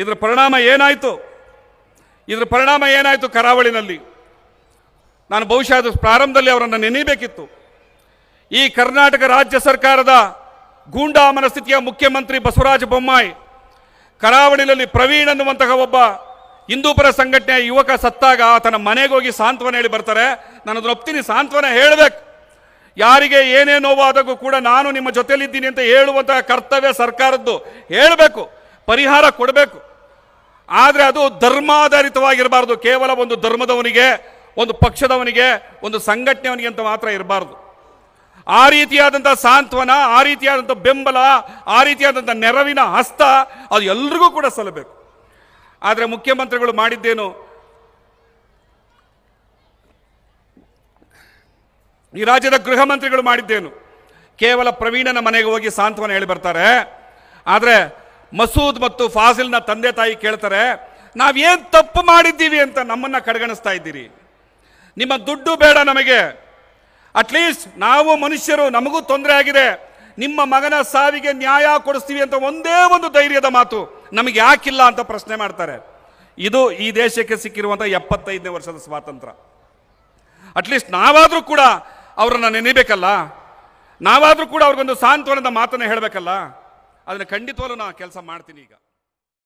ಇದರ ಪರಿಣಾಮ ಏನಾಯಿತು ಇದರ ಪರಿಣಾಮ ಏನಾಯಿತು ಕರಾವಳಿನಲ್ಲಿ ನಾನು ಬಹುಶಃ ಅದು ಪ್ರಾರಂಭದಲ್ಲಿ ಅವರನ್ನು ನೆನೆಯಬೇಕಿತ್ತು ಈ ಕರ್ನಾಟಕ ರಾಜ್ಯ ಸರ್ಕಾರದ ಗೂಂಡಾ ಮನಸ್ಥಿತಿಯ ಮುಖ್ಯಮಂತ್ರಿ ಬಸವರಾಜ ಬೊಮ್ಮಾಯಿ ಕರಾವಳಿಯಲ್ಲಿ ಪ್ರವೀಣ್ ಅನ್ನುವಂತಹ ಒಬ್ಬ ಹಿಂದೂಪರ ಸಂಘಟನೆಯ ಯುವಕ ಸತ್ತಾಗ ಆತನ ಮನೆಗೆ ಹೋಗಿ ಸಾಂತ್ವನ ಹೇಳಿ ಬರ್ತಾರೆ ನಾನು ಅದನ್ನು ಒಪ್ತೀನಿ ಸಾಂತ್ವನ ಹೇಳಬೇಕು ಯಾರಿಗೆ ಏನೇ ಕೂಡ ನಾನು ನಿಮ್ಮ ಜೊತೆಯಲ್ಲಿದ್ದೀನಿ ಅಂತ ಹೇಳುವಂತಹ ಕರ್ತವ್ಯ ಸರ್ಕಾರದ್ದು ಹೇಳಬೇಕು ಪರಿಹಾರ ಕೊಡಬೇಕು ಆದರೆ ಅದು ಧರ್ಮಾಧಾರಿತವಾಗಿರಬಾರ್ದು ಕೇವಲ ಒಂದು ಧರ್ಮದವನಿಗೆ ಒಂದು ಪಕ್ಷದವನಿಗೆ ಒಂದು ಸಂಘಟನೆಯವನಿಗೆ ಅಂತ ಮಾತ್ರ ಇರಬಾರ್ದು ಆ ರೀತಿಯಾದಂಥ ಸಾಂತ್ವನ ಆ ರೀತಿಯಾದಂಥ ಬೆಂಬಲ ಆ ರೀತಿಯಾದಂಥ ನೆರವಿನ ಹಸ್ತ ಅದು ಎಲ್ರಿಗೂ ಕೂಡ ಸಲ್ಲಬೇಕು ಆದರೆ ಮುಖ್ಯಮಂತ್ರಿಗಳು ಮಾಡಿದ್ದೇನು ಈ ರಾಜ್ಯದ ಗೃಹ ಮಂತ್ರಿಗಳು ಮಾಡಿದ್ದೇನು ಕೇವಲ ಪ್ರವೀಣನ ಮನೆಗೆ ಹೋಗಿ ಸಾಂತ್ವನ ಹೇಳಿ ಬರ್ತಾರೆ ಆದರೆ ಮಸೂದ್ ಮತ್ತು ಫಾಸಿಲ್ನ ತಂದೆ ತಾಯಿ ಕೇಳ್ತಾರೆ ನಾವೇನು ತಪ್ಪು ಮಾಡಿದ್ದೀವಿ ಅಂತ ನಮ್ಮನ್ನು ಕಡೆಗಣಿಸ್ತಾ ಇದ್ದೀರಿ ನಿಮ್ಮ ದುಡ್ಡು ಬೇಡ ನಮಗೆ ಅಟ್ಲೀಸ್ಟ್ ನಾವು ಮನುಷ್ಯರು ನಮಗೂ ತೊಂದರೆ ಆಗಿದೆ ನಿಮ್ಮ ಮಗನ ಸಾವಿಗೆ ನ್ಯಾಯ ಕೊಡಿಸ್ತೀವಿ ಅಂತ ಒಂದೇ ಒಂದು ಧೈರ್ಯದ ಮಾತು ನಮಗೆ ಯಾಕಿಲ್ಲ ಅಂತ ಪ್ರಶ್ನೆ ಮಾಡ್ತಾರೆ ಇದು ಈ ದೇಶಕ್ಕೆ ಸಿಕ್ಕಿರುವಂಥ ಎಪ್ಪತ್ತೈದನೇ ವರ್ಷದ ಸ್ವಾತಂತ್ರ್ಯ ಅಟ್ಲೀಸ್ಟ್ ನಾವಾದರೂ ಕೂಡ ಅವರನ್ನು ನೆನೆಬೇಕಲ್ಲ ನಾವಾದರೂ ಕೂಡ ಅವ್ರಿಗೊಂದು ಸಾಂತ್ವನದ ಮಾತನ್ನು ಹೇಳಬೇಕಲ್ಲ ಅದನ್ನು ಖಂಡಿತವಾಗ್ಲೂ ನಾನು ಕೆಲಸ ಮಾಡ್ತೀನಿ ಈಗ